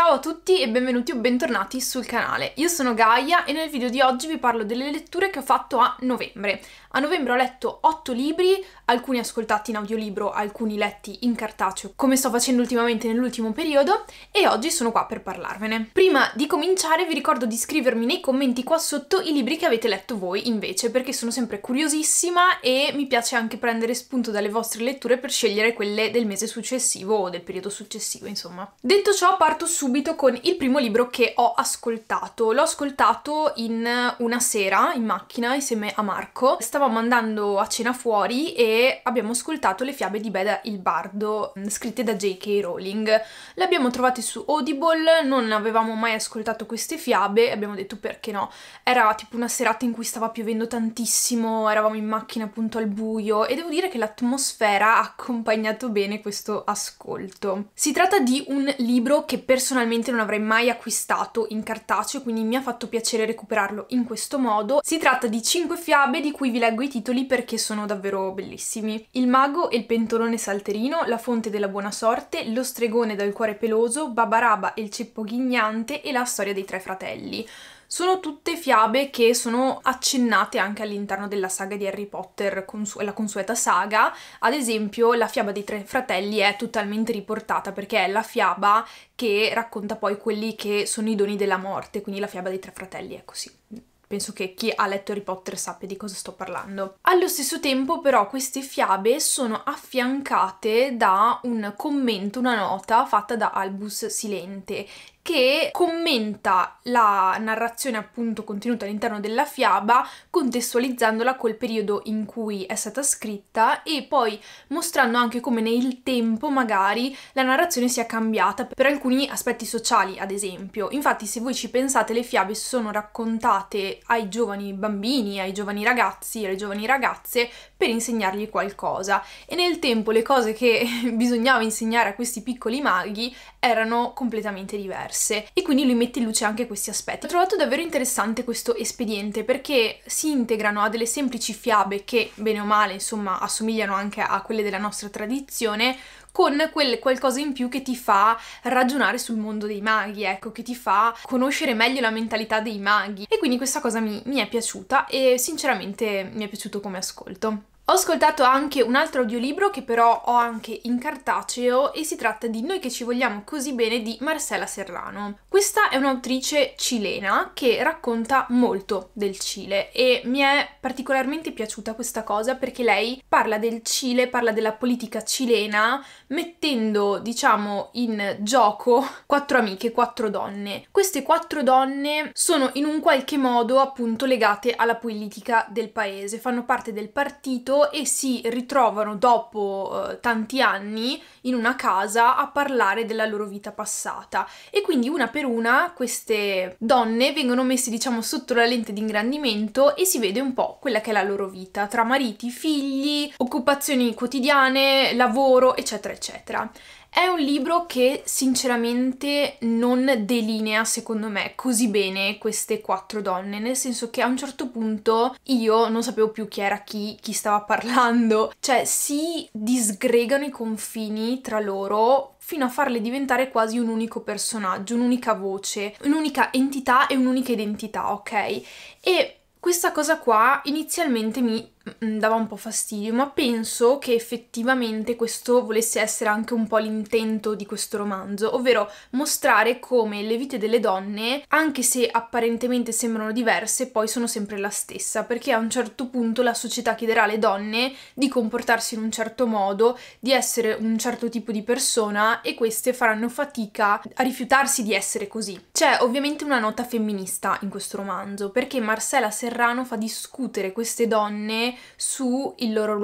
Ciao a tutti e benvenuti o bentornati sul canale. Io sono Gaia e nel video di oggi vi parlo delle letture che ho fatto a novembre. A novembre ho letto 8 libri, alcuni ascoltati in audiolibro, alcuni letti in cartaceo, come sto facendo ultimamente nell'ultimo periodo, e oggi sono qua per parlarvene. Prima di cominciare vi ricordo di scrivermi nei commenti qua sotto i libri che avete letto voi invece, perché sono sempre curiosissima e mi piace anche prendere spunto dalle vostre letture per scegliere quelle del mese successivo o del periodo successivo, insomma. Detto ciò, parto su subito con il primo libro che ho ascoltato. L'ho ascoltato in una sera in macchina insieme a Marco. Stavamo andando a cena fuori e abbiamo ascoltato le fiabe di Beda il Bardo mm, scritte da J.K. Rowling. Le abbiamo trovate su Audible, non avevamo mai ascoltato queste fiabe e abbiamo detto perché no. Era tipo una serata in cui stava piovendo tantissimo, eravamo in macchina appunto al buio e devo dire che l'atmosfera ha accompagnato bene questo ascolto. Si tratta di un libro che personalmente personalmente non avrei mai acquistato in cartaceo, quindi mi ha fatto piacere recuperarlo in questo modo. Si tratta di 5 fiabe di cui vi leggo i titoli perché sono davvero bellissimi. Il mago e il pentolone salterino, la fonte della buona sorte, lo stregone dal cuore peloso, Babaraba e il ceppo ghignante e la storia dei tre fratelli. Sono tutte fiabe che sono accennate anche all'interno della saga di Harry Potter, consu la consueta saga. Ad esempio la fiaba dei tre fratelli è totalmente riportata perché è la fiaba che racconta poi quelli che sono i doni della morte, quindi la fiaba dei tre fratelli è così. Ecco, Penso che chi ha letto Harry Potter sappia di cosa sto parlando. Allo stesso tempo però queste fiabe sono affiancate da un commento, una nota fatta da Albus Silente che commenta la narrazione appunto contenuta all'interno della fiaba contestualizzandola col periodo in cui è stata scritta e poi mostrando anche come nel tempo magari la narrazione sia cambiata per alcuni aspetti sociali ad esempio. Infatti se voi ci pensate le fiabe sono raccontate ai giovani bambini, ai giovani ragazzi, alle giovani ragazze per insegnargli qualcosa e nel tempo le cose che bisognava insegnare a questi piccoli maghi erano completamente diverse diverse e quindi lui mette in luce anche questi aspetti. Ho trovato davvero interessante questo espediente perché si integrano a delle semplici fiabe che bene o male insomma assomigliano anche a quelle della nostra tradizione con quel qualcosa in più che ti fa ragionare sul mondo dei maghi, ecco, che ti fa conoscere meglio la mentalità dei maghi. E quindi questa cosa mi, mi è piaciuta e sinceramente mi è piaciuto come ascolto. Ho ascoltato anche un altro audiolibro che però ho anche in cartaceo e si tratta di Noi che ci vogliamo così bene di Marcella Serrano. Questa è un'autrice cilena che racconta molto del Cile e mi è particolarmente piaciuta questa cosa perché lei parla del Cile, parla della politica cilena mettendo diciamo in gioco quattro amiche, quattro donne. Queste quattro donne sono in un qualche modo appunto legate alla politica del paese, fanno parte del partito e si ritrovano dopo eh, tanti anni in una casa a parlare della loro vita passata e quindi una per una queste donne vengono messe diciamo sotto la lente di ingrandimento e si vede un po' quella che è la loro vita tra mariti, figli, occupazioni quotidiane, lavoro eccetera eccetera. È un libro che sinceramente non delinea, secondo me, così bene queste quattro donne, nel senso che a un certo punto io non sapevo più chi era chi, chi stava parlando, cioè si disgregano i confini tra loro fino a farle diventare quasi un unico personaggio, un'unica voce, un'unica entità e un'unica identità, ok? E questa cosa qua inizialmente mi Mm, dava un po' fastidio, ma penso che effettivamente questo volesse essere anche un po' l'intento di questo romanzo, ovvero mostrare come le vite delle donne, anche se apparentemente sembrano diverse, poi sono sempre la stessa, perché a un certo punto la società chiederà alle donne di comportarsi in un certo modo, di essere un certo tipo di persona e queste faranno fatica a rifiutarsi di essere così. C'è ovviamente una nota femminista in questo romanzo, perché Marcella Serrano fa discutere queste donne sul loro,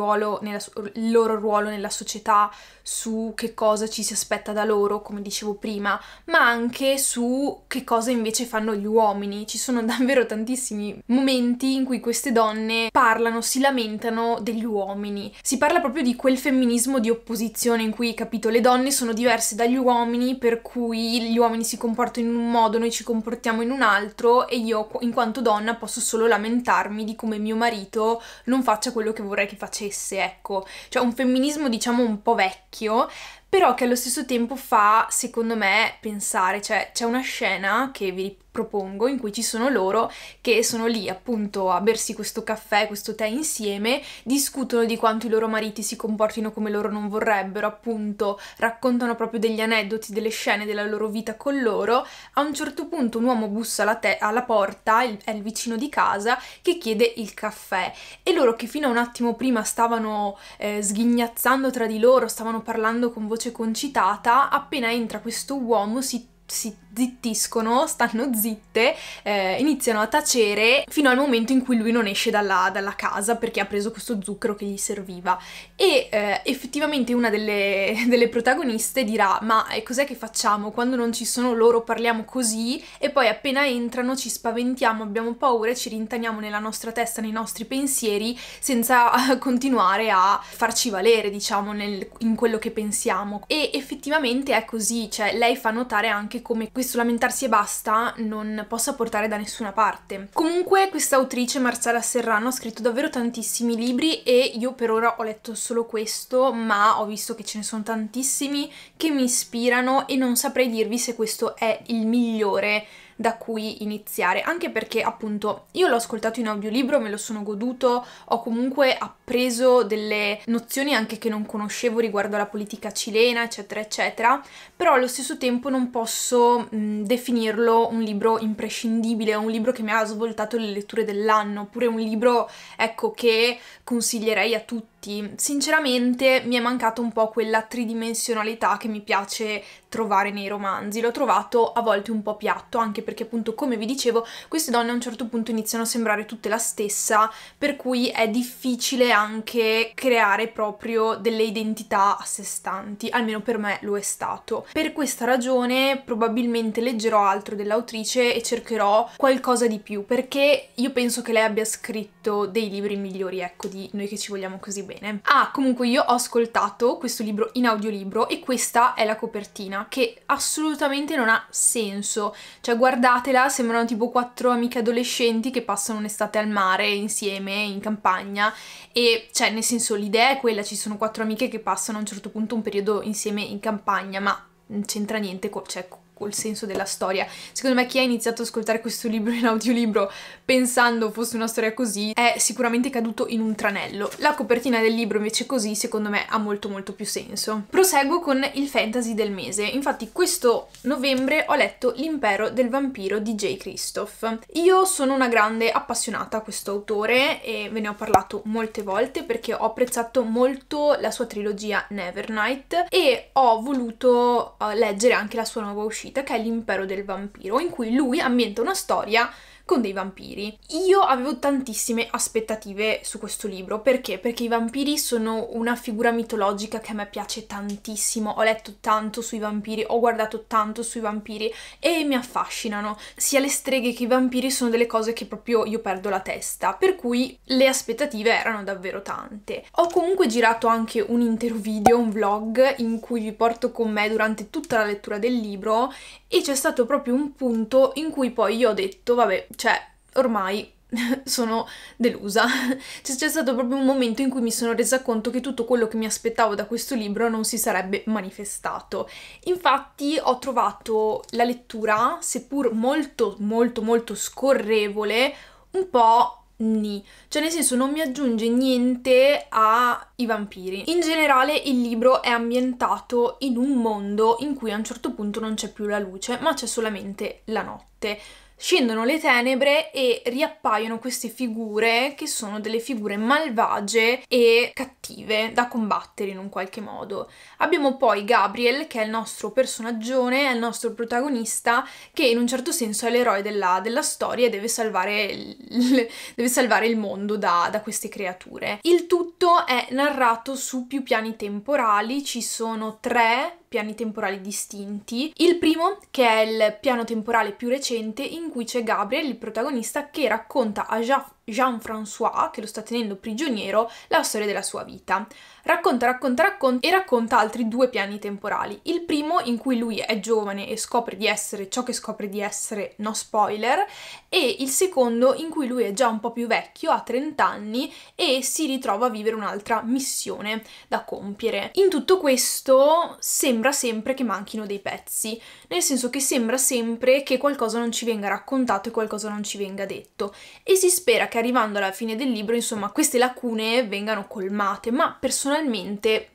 loro ruolo nella società, su che cosa ci si aspetta da loro, come dicevo prima, ma anche su che cosa invece fanno gli uomini. Ci sono davvero tantissimi momenti in cui queste donne parlano, si lamentano degli uomini. Si parla proprio di quel femminismo di opposizione in cui, capito, le donne sono diverse dagli uomini, per cui gli uomini si comportano in un modo, noi ci comportiamo in un altro e io in quanto donna posso solo lamentarmi di come mio marito non faccia quello che vorrei che facesse, ecco. Cioè un femminismo diciamo un po' vecchio, però che allo stesso tempo fa, secondo me, pensare. Cioè c'è una scena che vi propongo, in cui ci sono loro che sono lì appunto a bersi questo caffè, questo tè insieme, discutono di quanto i loro mariti si comportino come loro non vorrebbero, appunto raccontano proprio degli aneddoti, delle scene della loro vita con loro. A un certo punto un uomo bussa alla, te- alla porta, il- è il vicino di casa, che chiede il caffè e loro che fino a un attimo prima stavano eh, sghignazzando tra di loro, stavano parlando con voce concitata, appena entra questo uomo si si zittiscono, stanno zitte, eh, iniziano a tacere fino al momento in cui lui non esce dalla, dalla casa perché ha preso questo zucchero che gli serviva. E eh, effettivamente una delle, delle, protagoniste dirà: Ma eh, cos'è che facciamo? Quando non ci sono loro parliamo così e poi appena entrano ci spaventiamo, abbiamo paura e ci rintaniamo nella nostra testa, nei nostri pensieri, senza continuare a farci valere, diciamo, nel, in quello che pensiamo. E effettivamente è così, cioè lei fa notare anche anche come questo lamentarsi e basta non possa portare da nessuna parte. Comunque questa autrice Marcella Serrano ha scritto davvero tantissimi libri e io per ora ho letto solo questo, ma ho visto che ce ne sono tantissimi che mi ispirano e non saprei dirvi se questo è il migliore da cui iniziare, anche perché appunto io l'ho ascoltato in audiolibro, me lo sono goduto, ho comunque appreso delle nozioni anche che non conoscevo riguardo alla politica cilena, eccetera, eccetera, però allo stesso tempo non posso mh, definirlo un libro imprescindibile, un libro che mi ha svoltato le letture dell'anno, oppure un libro, ecco, che consiglierei a tutti oggetti. Sinceramente mi è mancata un po' quella tridimensionalità che mi piace trovare nei romanzi, l'ho trovato a volte un po' piatto, anche perché appunto come vi dicevo queste donne a un certo punto iniziano a sembrare tutte la stessa, per cui è difficile anche creare proprio delle identità a sé stanti, almeno per me lo è stato. Per questa ragione probabilmente leggerò altro dell'autrice e cercherò qualcosa di più, perché io penso che lei abbia scritto dei libri migliori, ecco, di noi che ci vogliamo così bene bene. Ah, comunque io ho ascoltato questo libro in audiolibro e questa è la copertina che assolutamente non ha senso. Cioè guardatela, sembrano tipo quattro amiche adolescenti che passano un'estate al mare insieme in campagna e cioè nel senso l'idea è quella, ci sono quattro amiche che passano a un certo punto un periodo insieme in campagna, ma non c'entra niente, co- cioè col senso della storia. Secondo me chi ha iniziato ad ascoltare questo libro in audiolibro pensando fosse una storia così è sicuramente caduto in un tranello. La copertina del libro invece così secondo me ha molto molto più senso. Proseguo con il fantasy del mese. Infatti questo novembre ho letto L'impero del vampiro di J. Christoph. Io sono una grande appassionata a questo autore e ve ne ho parlato molte volte perché ho apprezzato molto la sua trilogia Nevernight e ho voluto eh, leggere anche la sua nuova uscita uscita, che è L'impero del vampiro, in cui lui ambienta una storia con dei vampiri. Io avevo tantissime aspettative su questo libro, perché? Perché i vampiri sono una figura mitologica che a me piace tantissimo, ho letto tanto sui vampiri, ho guardato tanto sui vampiri e mi affascinano. Sia le streghe che i vampiri sono delle cose che proprio io perdo la testa, per cui le aspettative erano davvero tante. Ho comunque girato anche un intero video, un vlog, in cui vi porto con me durante tutta la lettura del libro e c'è stato proprio un punto in cui poi io ho detto vabbè cioè, ormai sono delusa. C'è stato proprio un momento in cui mi sono resa conto che tutto quello che mi aspettavo da questo libro non si sarebbe manifestato. Infatti ho trovato la lettura, seppur molto molto molto scorrevole, un po' ni. Cioè nel senso non mi aggiunge niente ai vampiri. In generale il libro è ambientato in un mondo in cui a un certo punto non c'è più la luce, ma c'è solamente la notte scendono le tenebre e riappaiono queste figure che sono delle figure malvagie e cattive da combattere in un qualche modo. Abbiamo poi Gabriel che è il nostro personaggione, è il nostro protagonista che in un certo senso è l'eroe della, della storia e deve salvare il, deve salvare il mondo da, da queste creature. Il tutto è narrato su più piani temporali, ci sono tre piani temporali distinti. Il primo, che è il piano temporale più recente, in cui c'è Gabriel, il protagonista, che racconta a Jaffa Jean-François, che lo sta tenendo prigioniero, la storia della sua vita. Racconta, racconta, racconta e racconta altri due piani temporali. Il primo, in cui lui è giovane e scopre di essere ciò che scopre di essere, no spoiler, e il secondo, in cui lui è già un po' più vecchio, ha 30 anni, e si ritrova a vivere un'altra missione da compiere. In tutto questo sembra sempre che manchino dei pezzi, nel senso che sembra sempre che qualcosa non ci venga raccontato e qualcosa non ci venga detto, e si spera che che arrivando alla fine del libro, insomma, queste lacune vengano colmate, ma personalmente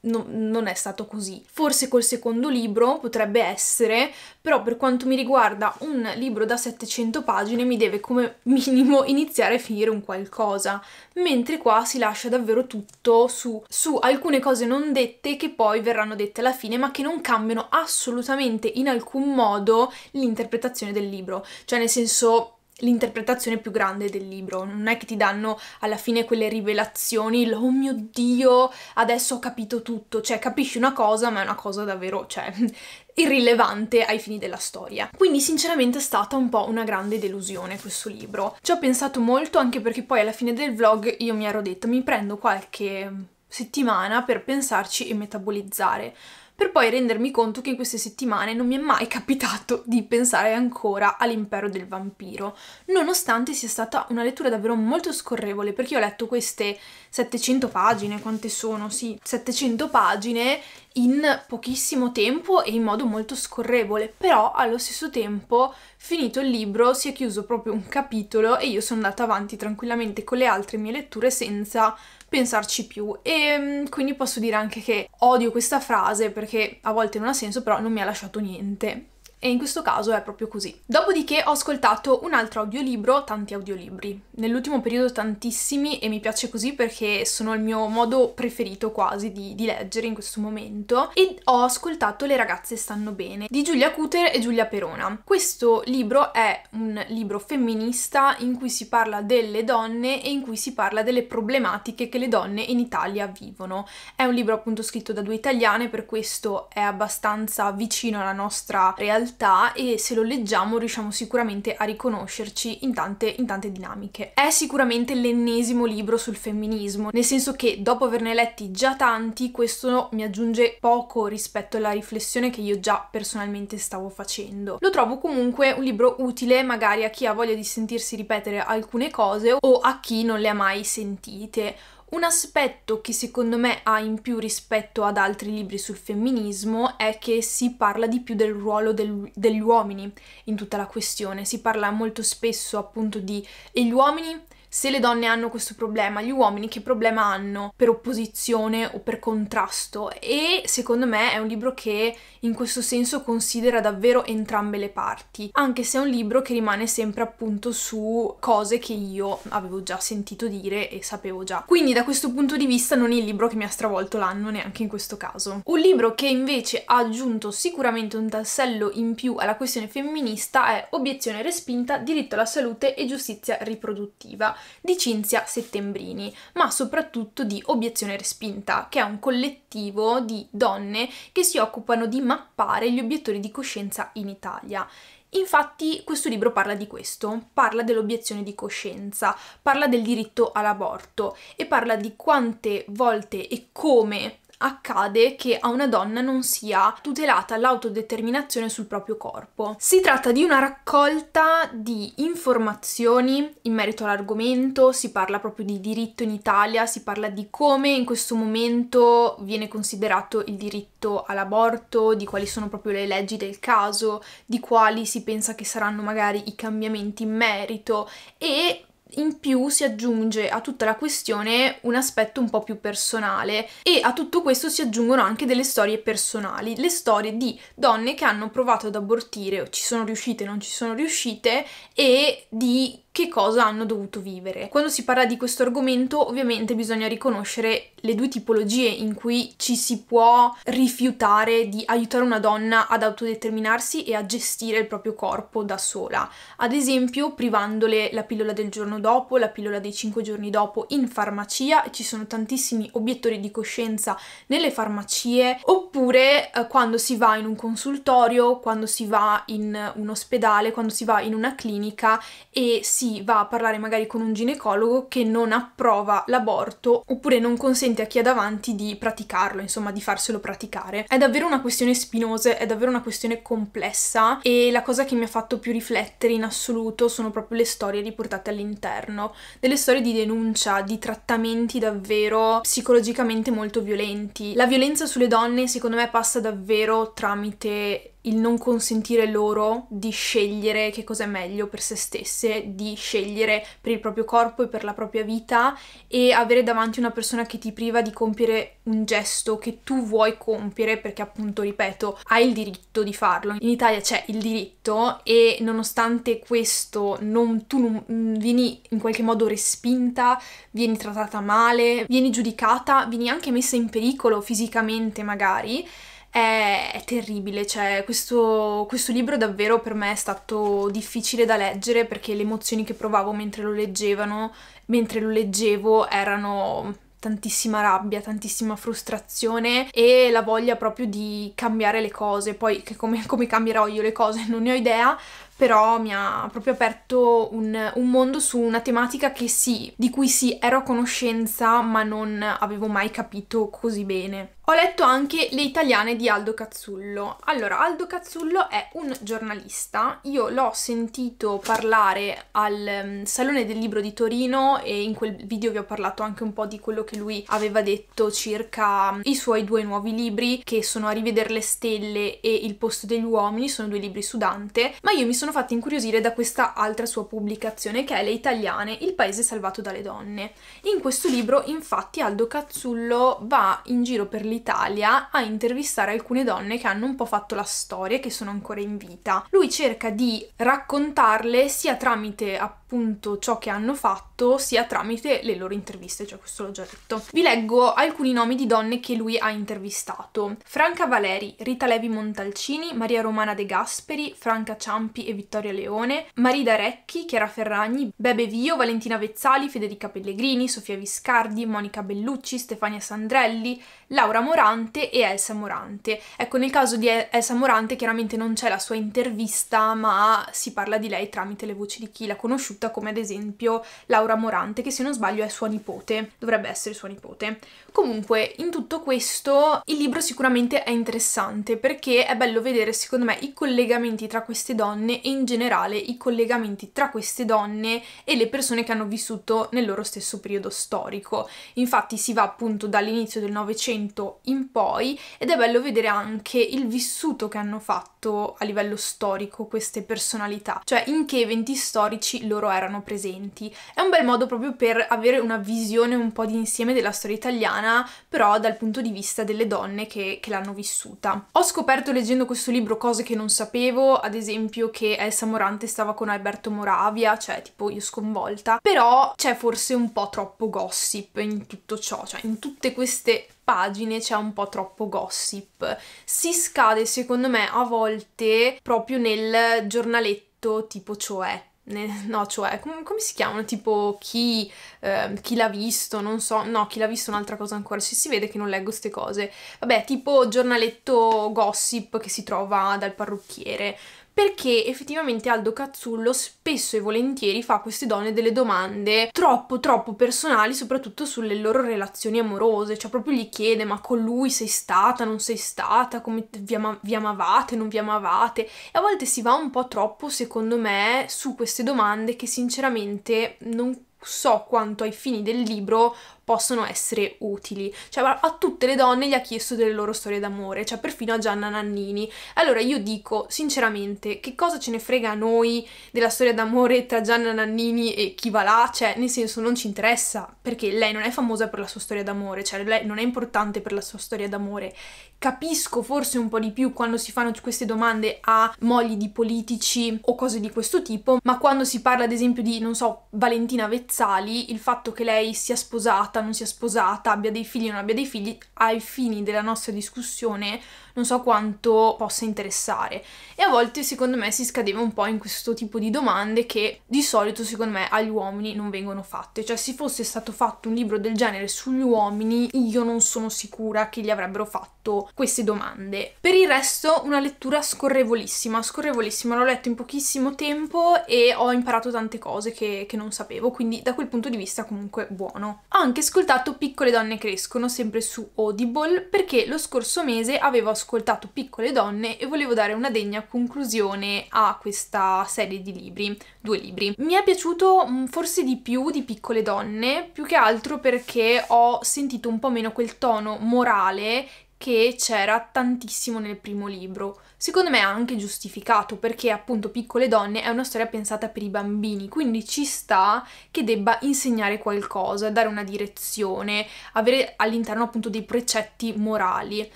No, non è stato così. Forse col secondo libro potrebbe essere, però per quanto mi riguarda un libro da 700 pagine mi deve come minimo iniziare a finire un qualcosa, mentre qua si lascia davvero tutto su, su alcune cose non dette che poi verranno dette alla fine ma che non cambiano assolutamente in alcun modo l'interpretazione del libro, cioè nel senso l'interpretazione più grande del libro, non è che ti danno alla fine quelle rivelazioni, oh mio dio, adesso ho capito tutto, cioè capisci una cosa ma è una cosa davvero, cioè, irrilevante ai fini della storia. Quindi sinceramente è stata un po' una grande delusione questo libro. Ci ho pensato molto anche perché poi alla fine del vlog io mi ero detto mi prendo qualche settimana per pensarci e metabolizzare per poi rendermi conto che in queste settimane non mi è mai capitato di pensare ancora all'impero del vampiro, nonostante sia stata una lettura davvero molto scorrevole, perché ho letto queste 700 pagine, quante sono? Sì, 700 pagine in pochissimo tempo e in modo molto scorrevole, però allo stesso tempo, finito il libro, si è chiuso proprio un capitolo e io sono andata avanti tranquillamente con le altre mie letture senza pensarci più e mm, quindi posso dire anche che odio questa frase perché a volte non ha senso però non mi ha lasciato niente. E in questo caso è proprio così. Dopodiché ho ascoltato un altro audiolibro, tanti audiolibri. Nell'ultimo periodo tantissimi e mi piace così perché sono il mio modo preferito quasi di, di leggere in questo momento. E ho ascoltato Le ragazze stanno bene di Giulia Cuter e Giulia Perona. Questo libro è un libro femminista in cui si parla delle donne e in cui si parla delle problematiche che le donne in Italia vivono. È un libro appunto scritto da due italiane, per questo è abbastanza vicino alla nostra realtà realtà e se lo leggiamo riusciamo sicuramente a riconoscerci in tante, in tante dinamiche. È sicuramente l'ennesimo libro sul femminismo, nel senso che dopo averne letti già tanti questo mi aggiunge poco rispetto alla riflessione che io già personalmente stavo facendo. Lo trovo comunque un libro utile magari a chi ha voglia di sentirsi ripetere alcune cose o a chi non le ha mai sentite un aspetto che secondo me ha in più rispetto ad altri libri sul femminismo è che si parla di più del ruolo del, degli uomini in tutta la questione, si parla molto spesso appunto di e gli uomini se le donne hanno questo problema, gli uomini che problema hanno per opposizione o per contrasto e secondo me è un libro che in questo senso considera davvero entrambe le parti, anche se è un libro che rimane sempre appunto su cose che io avevo già sentito dire e sapevo già. Quindi da questo punto di vista non è il libro che mi ha stravolto l'anno neanche in questo caso. Un libro che invece ha aggiunto sicuramente un tassello in più alla questione femminista è Obiezione respinta, diritto alla salute e giustizia riproduttiva di Cinzia Settembrini, ma soprattutto di Obiezione Respinta, che è un collettivo di donne che si occupano di mappare gli obiettori di coscienza in Italia. Infatti questo libro parla di questo, parla dell'obiezione di coscienza, parla del diritto all'aborto e parla di quante volte e come accade che a una donna non sia tutelata l'autodeterminazione sul proprio corpo. Si tratta di una raccolta di informazioni in merito all'argomento, si parla proprio di diritto in Italia, si parla di come in questo momento viene considerato il diritto all'aborto, di quali sono proprio le leggi del caso, di quali si pensa che saranno magari i cambiamenti in merito e in più si aggiunge a tutta la questione un aspetto un po' più personale e a tutto questo si aggiungono anche delle storie personali, le storie di donne che hanno provato ad abortire, o ci sono riuscite, o non ci sono riuscite e di che cosa hanno dovuto vivere. Quando si parla di questo argomento ovviamente bisogna riconoscere le due tipologie in cui ci si può rifiutare di aiutare una donna ad autodeterminarsi e a gestire il proprio corpo da sola, ad esempio privandole la pillola del giorno dopo, la pillola dei 5 giorni dopo in farmacia, e ci sono tantissimi obiettori di coscienza nelle farmacie, oppure eh, quando si va in un consultorio, quando si va in un ospedale, quando si va in una clinica e si si va a parlare magari con un ginecologo che non approva l'aborto oppure non consente a chi ha davanti di praticarlo, insomma di farselo praticare. È davvero una questione spinosa, è davvero una questione complessa e la cosa che mi ha fatto più riflettere in assoluto sono proprio le storie riportate all'interno, delle storie di denuncia, di trattamenti davvero psicologicamente molto violenti. La violenza sulle donne secondo me passa davvero tramite il non consentire loro di scegliere che cosa è meglio per se stesse, di scegliere per il proprio corpo e per la propria vita e avere davanti una persona che ti priva di compiere un gesto che tu vuoi compiere perché appunto, ripeto, hai il diritto di farlo. In Italia c'è il diritto e nonostante questo non, tu non, mm, vieni in qualche modo respinta, vieni trattata male, vieni giudicata, vieni anche messa in pericolo fisicamente magari è, è terribile, cioè questo, questo, libro davvero per me è stato difficile da leggere perché le emozioni che provavo mentre lo leggevano, mentre lo leggevo erano tantissima rabbia, tantissima frustrazione e la voglia proprio di cambiare le cose, poi che come, come cambierò io le cose non ne ho idea, però mi ha proprio aperto un, un mondo su una tematica che sì, di cui sì ero a conoscenza ma non avevo mai capito così bene. Ho letto anche Le italiane di Aldo Cazzullo. Allora, Aldo Cazzullo è un giornalista, io l'ho sentito parlare al mm, Salone del Libro di Torino e in quel video vi ho parlato anche un po' di quello che lui aveva detto circa mm, i suoi due nuovi libri che sono A le stelle e Il posto degli uomini, sono due libri su Dante, ma io mi sono fatta incuriosire da questa altra sua pubblicazione che è Le italiane, il paese salvato dalle donne. In questo libro infatti Aldo Cazzullo va in giro per l'Italia Italia a intervistare alcune donne che hanno un po' fatto la storia e che sono ancora in vita. Lui cerca di raccontarle sia tramite appunto appunto ciò che hanno fatto sia tramite le loro interviste, cioè questo l'ho già detto. Vi leggo alcuni nomi di donne che lui ha intervistato. Franca Valeri, Rita Levi Montalcini, Maria Romana De Gasperi, Franca Ciampi e Vittoria Leone, Marida Recchi, Chiara Ferragni, Bebe Vio, Valentina Vezzali, Federica Pellegrini, Sofia Viscardi, Monica Bellucci, Stefania Sandrelli, Laura Morante e Elsa Morante. Ecco, nel caso di Elsa Morante chiaramente non c'è la sua intervista, ma si parla di lei tramite le voci di chi l'ha conosciuta conosciuta come ad esempio Laura Morante, che se non sbaglio è sua nipote, dovrebbe essere sua nipote. Comunque, in tutto questo, il libro sicuramente è interessante perché è bello vedere, secondo me, i collegamenti tra queste donne e in generale i collegamenti tra queste donne e le persone che hanno vissuto nel loro stesso periodo storico. Infatti si va appunto dall'inizio del Novecento in poi ed è bello vedere anche il vissuto che hanno fatto fatto a livello storico queste personalità, cioè in che eventi storici loro erano presenti. È un bel modo proprio per avere una visione un po' di insieme della storia italiana, però dal punto di vista delle donne che, che l'hanno vissuta. Ho scoperto leggendo questo libro cose che non sapevo, ad esempio che Elsa Morante stava con Alberto Moravia, cioè tipo io sconvolta, però c'è forse un po' troppo gossip in tutto ciò, cioè in tutte queste pagine c'è un po' troppo gossip. Si scade, secondo me, a volte proprio nel giornaletto tipo cioè. No, cioè, com come si chiamano? Tipo chi, eh, chi l'ha visto, non so, no, chi l'ha visto un'altra cosa ancora, cioè, si vede che non leggo queste cose. Vabbè, tipo giornaletto gossip che si trova dal parrucchiere perché effettivamente Aldo Cazzullo spesso e volentieri fa a queste donne delle domande troppo troppo personali soprattutto sulle loro relazioni amorose, cioè proprio gli chiede ma con lui sei stata, non sei stata, come vi, ama- vi amavate, non vi amavate e a volte si va un po' troppo secondo me su queste domande che sinceramente non so quanto ai fini del libro possono essere utili. Cioè a tutte le donne gli ha chiesto delle loro storie d'amore, cioè perfino a Gianna Nannini. Allora io dico sinceramente che cosa ce ne frega a noi della storia d'amore tra Gianna Nannini e chi va là? Cioè nel senso non ci interessa perché lei non è famosa per la sua storia d'amore, cioè lei non è importante per la sua storia d'amore. Capisco forse un po' di più quando si fanno queste domande a mogli di politici o cose di questo tipo, ma quando si parla ad esempio di, non so, Valentina Vezzali, il fatto che lei sia sposata sposata, non sia sposata, abbia dei figli o non abbia dei figli, ai fini della nostra discussione non so quanto possa interessare. E a volte secondo me si scadeva un po' in questo tipo di domande che di solito secondo me agli uomini non vengono fatte. Cioè se fosse stato fatto un libro del genere sugli uomini io non sono sicura che gli avrebbero fatto queste domande. Per il resto una lettura scorrevolissima, scorrevolissima, l'ho letto in pochissimo tempo e ho imparato tante cose che, che non sapevo, quindi da quel punto di vista comunque buono. Anche ascoltato Piccole Donne Crescono sempre su Audible perché lo scorso mese avevo ascoltato Piccole Donne e volevo dare una degna conclusione a questa serie di libri, due libri. Mi è piaciuto mm, forse di più di Piccole Donne, più che altro perché ho sentito un po' meno quel tono morale che c'era tantissimo nel primo libro. Secondo me è anche giustificato perché appunto Piccole donne è una storia pensata per i bambini, quindi ci sta che debba insegnare qualcosa, dare una direzione, avere all'interno appunto dei precetti morali.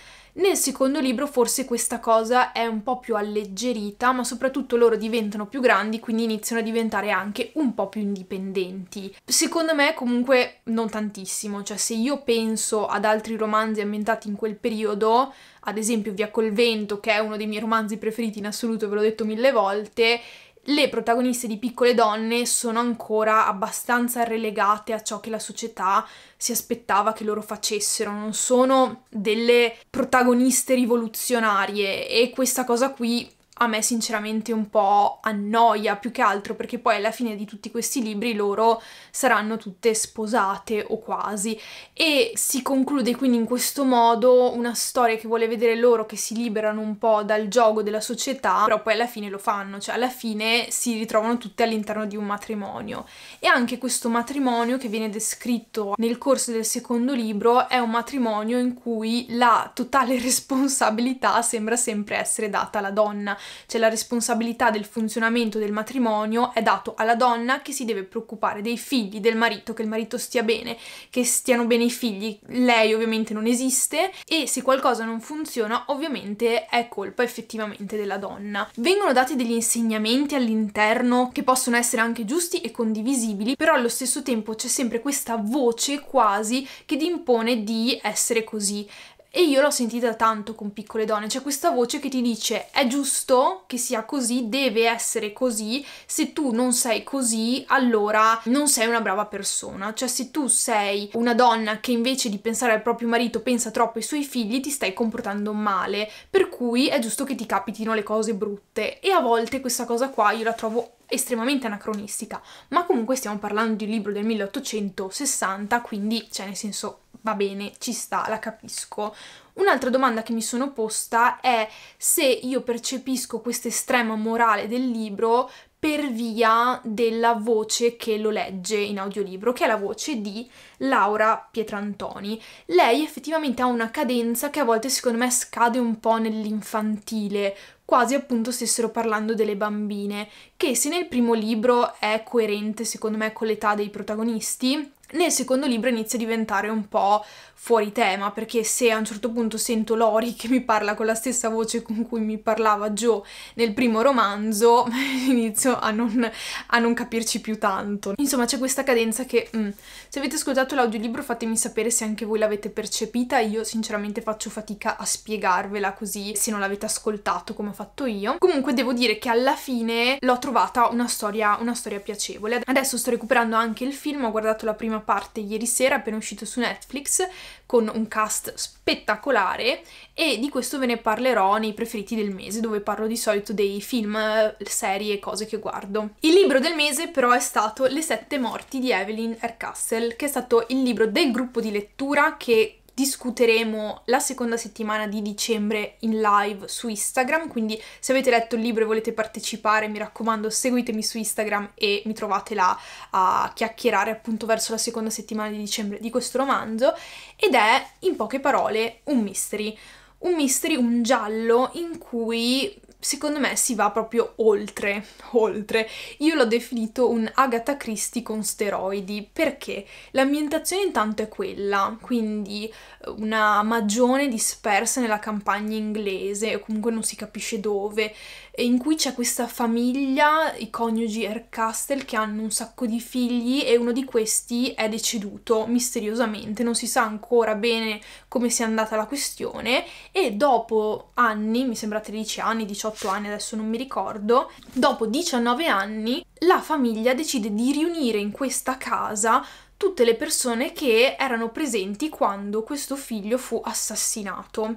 Nel secondo libro forse questa cosa è un po' più alleggerita, ma soprattutto loro diventano più grandi, quindi iniziano a diventare anche un po' più indipendenti. Secondo me comunque non tantissimo, cioè se io penso ad altri romanzi ambientati in quel periodo, ad esempio Via col vento, che è uno dei miei romanzi preferiti in assoluto, ve l'ho detto mille volte, le protagoniste di piccole donne sono ancora abbastanza relegate a ciò che la società si aspettava che loro facessero, non sono delle protagoniste rivoluzionarie e questa cosa qui a me sinceramente un po' annoia più che altro perché poi alla fine di tutti questi libri loro saranno tutte sposate o quasi e si conclude quindi in questo modo una storia che vuole vedere loro che si liberano un po' dal gioco della società però poi alla fine lo fanno cioè alla fine si ritrovano tutte all'interno di un matrimonio e anche questo matrimonio che viene descritto nel corso del secondo libro è un matrimonio in cui la totale responsabilità sembra sempre essere data alla donna cioè la responsabilità del funzionamento del matrimonio è dato alla donna che si deve preoccupare dei figli, del marito, che il marito stia bene, che stiano bene i figli, lei ovviamente non esiste e se qualcosa non funziona ovviamente è colpa effettivamente della donna. Vengono dati degli insegnamenti all'interno che possono essere anche giusti e condivisibili, però allo stesso tempo c'è sempre questa voce quasi che ti impone di essere così. E io l'ho sentita tanto con piccole donne, c'è cioè questa voce che ti dice è giusto che sia così, deve essere così, se tu non sei così allora non sei una brava persona, cioè se tu sei una donna che invece di pensare al proprio marito pensa troppo ai suoi figli ti stai comportando male, per cui è giusto che ti capitino le cose brutte e a volte questa cosa qua io la trovo estremamente anacronistica, ma comunque stiamo parlando di un libro del 1860, quindi, cioè nel senso, va bene, ci sta, la capisco. Un'altra domanda che mi sono posta è se io percepisco questa estrema morale del libro per via della voce che lo legge in audiolibro, che è la voce di Laura Pietrantoni. Lei effettivamente ha una cadenza che a volte secondo me scade un po' nell'infantile, quasi appunto stessero parlando delle bambine, che se nel primo libro è coerente secondo me con l'età dei protagonisti, nel secondo libro inizia a diventare un po' fuori tema, perché se a un certo punto sento Lori che mi parla con la stessa voce con cui mi parlava Joe nel primo romanzo, inizio a non, a non, capirci più tanto. Insomma, c'è questa cadenza che... Mm, se avete ascoltato l'audiolibro fatemi sapere se anche voi l'avete percepita, io sinceramente faccio fatica a spiegarvela così, se non l'avete ascoltato come ho fatto io. Comunque devo dire che alla fine l'ho trovata una storia, una storia piacevole. Adesso sto recuperando anche il film, ho guardato la prima parte ieri sera, appena uscito su Netflix, con un cast spettacolare e di questo ve ne parlerò nei preferiti del mese, dove parlo di solito dei film, eh, serie e cose che guardo. Il libro del mese però è stato Le sette morti di Evelyn Aircastle, che è stato il libro del gruppo di lettura che discuteremo la seconda settimana di dicembre in live su Instagram, quindi se avete letto il libro e volete partecipare, mi raccomando, seguitemi su Instagram e mi trovate là a chiacchierare appunto verso la seconda settimana di dicembre di questo romanzo ed è in poche parole un mystery. Un mystery, un giallo in cui secondo me si va proprio oltre, oltre. Io l'ho definito un Agatha Christie con steroidi, perché l'ambientazione intanto è quella, quindi eh, una magione dispersa nella campagna inglese, o comunque non si capisce dove, in cui c'è questa famiglia, i coniugi Castle che hanno un sacco di figli e uno di questi è deceduto misteriosamente, non si sa ancora bene come sia andata la questione e dopo anni, mi sembra 13 anni, 18 anni, adesso non mi ricordo, dopo 19 anni la famiglia decide di riunire in questa casa tutte le persone che erano presenti quando questo figlio fu assassinato.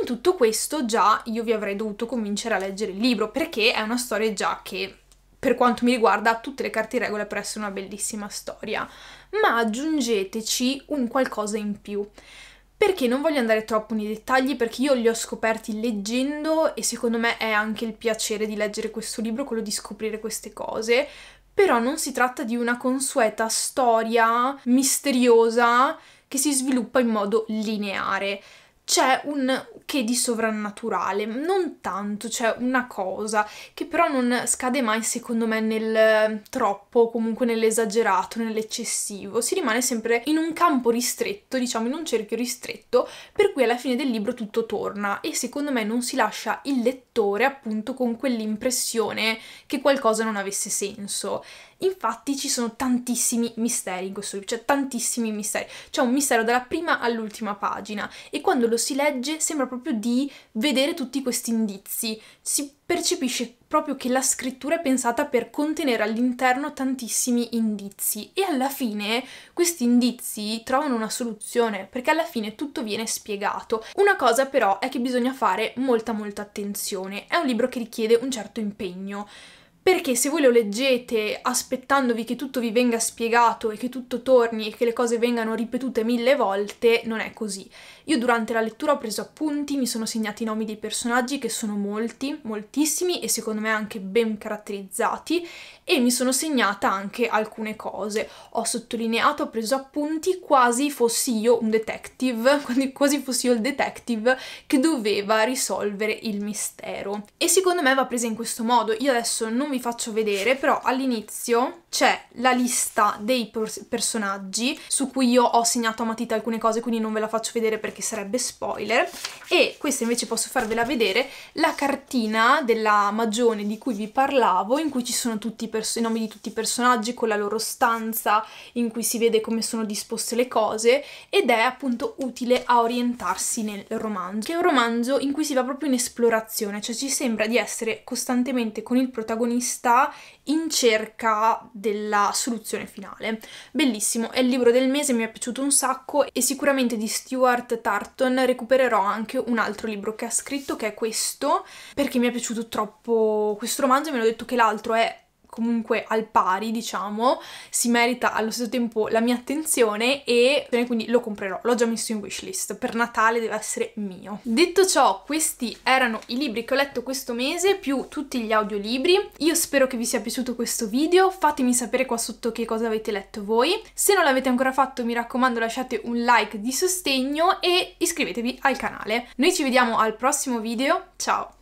In tutto questo già io vi avrei dovuto convincere a leggere il libro perché è una storia già che per quanto mi riguarda ha tutte le carte in regola per essere una bellissima storia, ma aggiungeteci un qualcosa in più. Perché non voglio andare troppo nei dettagli perché io li ho scoperti leggendo e secondo me è anche il piacere di leggere questo libro quello di scoprire queste cose, però non si tratta di una consueta storia misteriosa che si sviluppa in modo lineare c'è un che di sovrannaturale, non tanto, c'è una cosa che però non scade mai secondo me nel eh, troppo, comunque nell'esagerato, nell'eccessivo, si rimane sempre in un campo ristretto, diciamo in un cerchio ristretto, per cui alla fine del libro tutto torna e secondo me non si lascia il lettore appunto con quell'impressione che qualcosa non avesse senso. Infatti ci sono tantissimi misteri in questo libro, cioè tantissimi misteri. C'è un mistero dalla prima all'ultima pagina e quando lo si legge sembra proprio di vedere tutti questi indizi. Si percepisce proprio che la scrittura è pensata per contenere all'interno tantissimi indizi e alla fine questi indizi trovano una soluzione perché alla fine tutto viene spiegato. Una cosa però è che bisogna fare molta molta attenzione, è un libro che richiede un certo impegno. Perché se voi lo leggete aspettandovi che tutto vi venga spiegato e che tutto torni e che le cose vengano ripetute mille volte, non è così. Io durante la lettura ho preso appunti, mi sono segnati i nomi dei personaggi che sono molti, moltissimi e secondo me anche ben caratterizzati e mi sono segnata anche alcune cose. Ho sottolineato, ho preso appunti quasi fossi io un detective, quasi fossi io il detective che doveva risolvere il mistero. E secondo me va presa in questo modo. Io adesso non vi faccio vedere, però all'inizio c'è la lista dei personaggi su cui io ho segnato a matita alcune cose quindi non ve la faccio vedere perché sarebbe spoiler e questa invece posso farvela vedere la cartina della magione di cui vi parlavo in cui ci sono pers- i nomi di tutti i personaggi con la loro stanza in cui si vede come sono disposte le cose ed è appunto utile a orientarsi nel romanzo che è un romanzo in cui si va proprio in esplorazione cioè ci sembra di essere costantemente con il protagonista in cerca di della soluzione finale. Bellissimo, è il libro del mese, mi è piaciuto un sacco e sicuramente di Stuart Tarton recupererò anche un altro libro che ha scritto che è questo perché mi è piaciuto troppo questo romanzo e mi hanno detto che l'altro è comunque al pari, diciamo, si merita allo stesso tempo la mia attenzione e quindi lo comprerò, l'ho già messo in wishlist, per Natale deve essere mio. Detto ciò, questi erano i libri che ho letto questo mese, più tutti gli audiolibri. Io spero che vi sia piaciuto questo video, fatemi sapere qua sotto che cosa avete letto voi. Se non l'avete ancora fatto, mi raccomando lasciate un like di sostegno e iscrivetevi al canale. Noi ci vediamo al prossimo video, ciao!